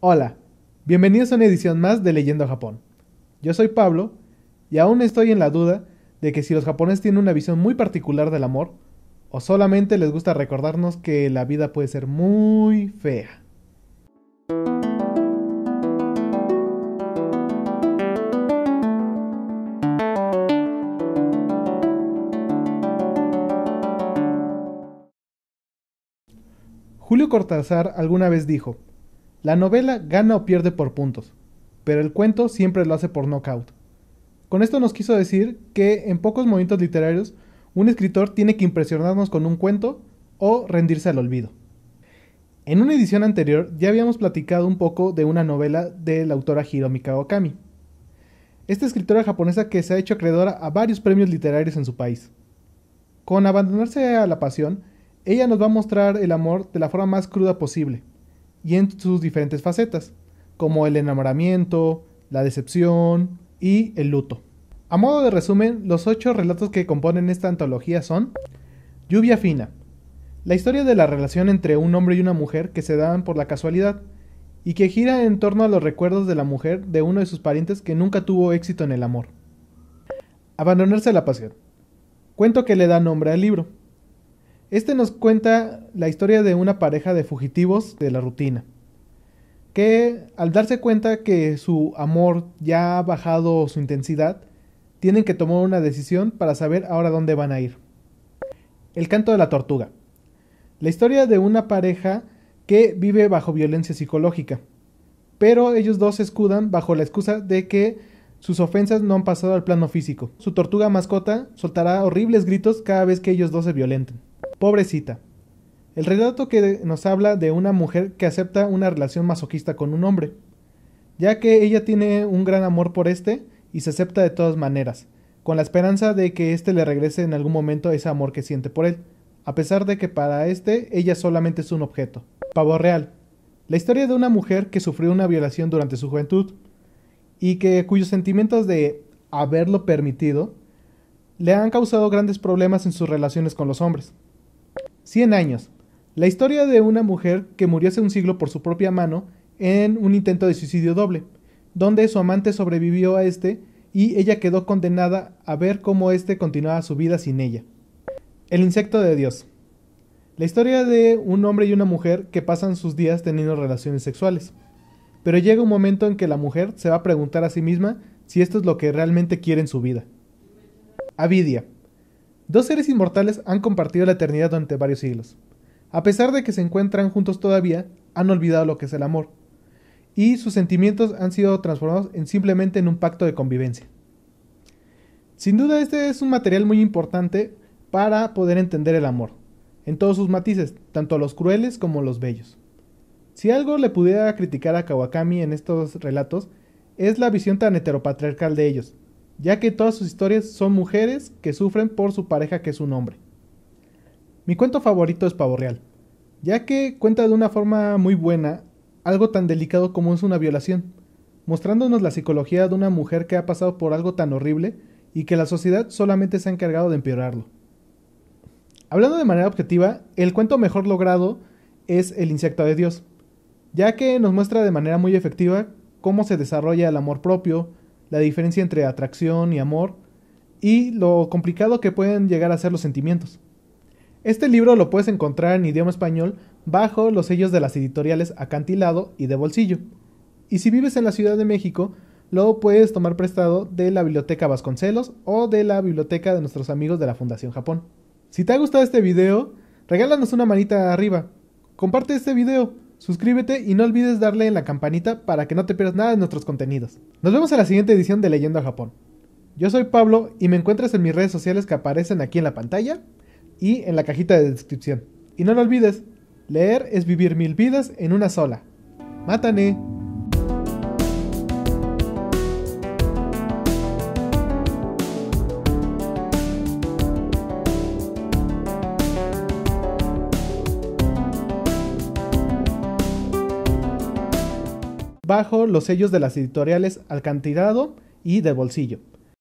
Hola, bienvenidos a una edición más de Leyendo Japón. Yo soy Pablo y aún estoy en la duda de que si los japoneses tienen una visión muy particular del amor o solamente les gusta recordarnos que la vida puede ser muy fea. Julio Cortázar alguna vez dijo, la novela gana o pierde por puntos, pero el cuento siempre lo hace por knockout. Con esto nos quiso decir que en pocos momentos literarios un escritor tiene que impresionarnos con un cuento o rendirse al olvido. En una edición anterior ya habíamos platicado un poco de una novela de la autora Hiromi Kaokami. Esta escritora japonesa que se ha hecho acreedora a varios premios literarios en su país. Con abandonarse a la pasión, ella nos va a mostrar el amor de la forma más cruda posible, y en sus diferentes facetas, como el enamoramiento, la decepción y el luto. A modo de resumen, los ocho relatos que componen esta antología son Lluvia Fina, la historia de la relación entre un hombre y una mujer que se dan por la casualidad, y que gira en torno a los recuerdos de la mujer de uno de sus parientes que nunca tuvo éxito en el amor. Abandonarse a la pasión. Cuento que le da nombre al libro, este nos cuenta la historia de una pareja de fugitivos de la rutina, que al darse cuenta que su amor ya ha bajado su intensidad, tienen que tomar una decisión para saber ahora dónde van a ir. El canto de la tortuga. La historia de una pareja que vive bajo violencia psicológica, pero ellos dos se escudan bajo la excusa de que sus ofensas no han pasado al plano físico. Su tortuga mascota soltará horribles gritos cada vez que ellos dos se violenten. Pobrecita. El relato que nos habla de una mujer que acepta una relación masoquista con un hombre, ya que ella tiene un gran amor por este y se acepta de todas maneras, con la esperanza de que éste le regrese en algún momento ese amor que siente por él, a pesar de que para éste ella solamente es un objeto. Pavo Real. La historia de una mujer que sufrió una violación durante su juventud y que cuyos sentimientos de haberlo permitido le han causado grandes problemas en sus relaciones con los hombres. 100 años. La historia de una mujer que murió hace un siglo por su propia mano en un intento de suicidio doble, donde su amante sobrevivió a este y ella quedó condenada a ver cómo éste continuaba su vida sin ella. El insecto de Dios. La historia de un hombre y una mujer que pasan sus días teniendo relaciones sexuales. Pero llega un momento en que la mujer se va a preguntar a sí misma si esto es lo que realmente quiere en su vida. Avidia. Dos seres inmortales han compartido la eternidad durante varios siglos. A pesar de que se encuentran juntos todavía, han olvidado lo que es el amor. Y sus sentimientos han sido transformados simplemente en un pacto de convivencia. Sin duda este es un material muy importante para poder entender el amor, en todos sus matices, tanto los crueles como los bellos. Si algo le pudiera criticar a Kawakami en estos relatos, es la visión tan heteropatriarcal de ellos, ya que todas sus historias son mujeres que sufren por su pareja que es un hombre. Mi cuento favorito es Pavo Real, ya que cuenta de una forma muy buena algo tan delicado como es una violación, mostrándonos la psicología de una mujer que ha pasado por algo tan horrible y que la sociedad solamente se ha encargado de empeorarlo. Hablando de manera objetiva, el cuento mejor logrado es El insecto de Dios, ya que nos muestra de manera muy efectiva cómo se desarrolla el amor propio, la diferencia entre atracción y amor y lo complicado que pueden llegar a ser los sentimientos. Este libro lo puedes encontrar en idioma español bajo los sellos de las editoriales Acantilado y de Bolsillo. Y si vives en la Ciudad de México, lo puedes tomar prestado de la Biblioteca Vasconcelos o de la biblioteca de nuestros amigos de la Fundación Japón. Si te ha gustado este video, regálanos una manita arriba. Comparte este video Suscríbete y no olvides darle en la campanita para que no te pierdas nada de nuestros contenidos. Nos vemos en la siguiente edición de Leyendo a Japón. Yo soy Pablo y me encuentras en mis redes sociales que aparecen aquí en la pantalla y en la cajita de descripción. Y no lo olvides, leer es vivir mil vidas en una sola. Mátane. bajo los sellos de las editoriales Alcantirado y de Bolsillo.